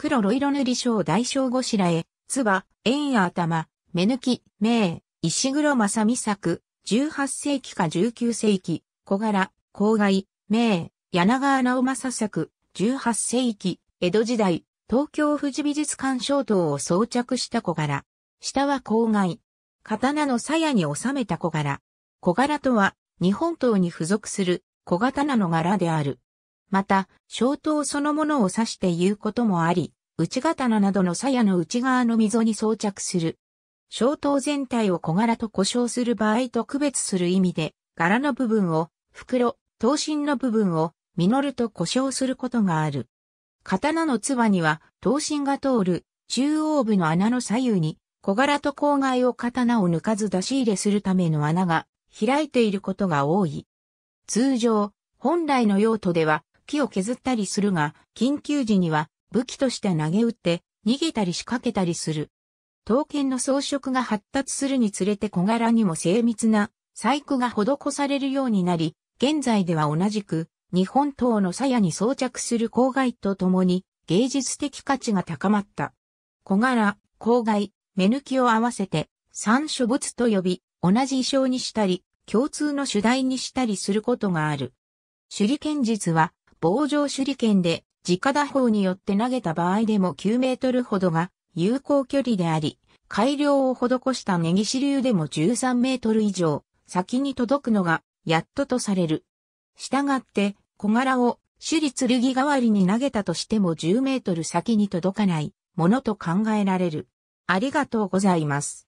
黒ロイロ塗り小大正後白へ、つば、縁や頭、目抜き、名、石黒正美作、18世紀か19世紀、小柄、郊外、名、柳川直政作、18世紀、江戸時代、東京富士美術館小等を装着した小柄。下は郊外。刀の鞘に収めた小柄。小柄とは、日本刀に付属する小刀の柄である。また、小刀そのものを指して言うこともあり、内刀などの鞘の内側の溝に装着する。小刀全体を小柄と呼称する場合と区別する意味で、柄の部分を、袋、刀身の部分を、実ると呼称することがある。刀のつには、刀身が通る、中央部の穴の左右に、小柄と郊外を刀を抜かず出し入れするための穴が開いていることが多い。通常、本来の用途では、木を削ったりするが、緊急時には武器として投げ打って逃げたり仕掛けたりする。刀剣の装飾が発達するにつれて小柄にも精密な細工が施されるようになり、現在では同じく日本刀の鞘に装着する郊外とともに芸術的価値が高まった。小柄、郊外、目抜きを合わせて三書物と呼び、同じ衣装にしたり、共通の主題にしたりすることがある。手裏剣術は棒状手裏剣で直打法によって投げた場合でも9メートルほどが有効距離であり、改良を施した根岸流でも13メートル以上先に届くのがやっととされる。したがって小柄を手裏剣代わりに投げたとしても10メートル先に届かないものと考えられる。ありがとうございます。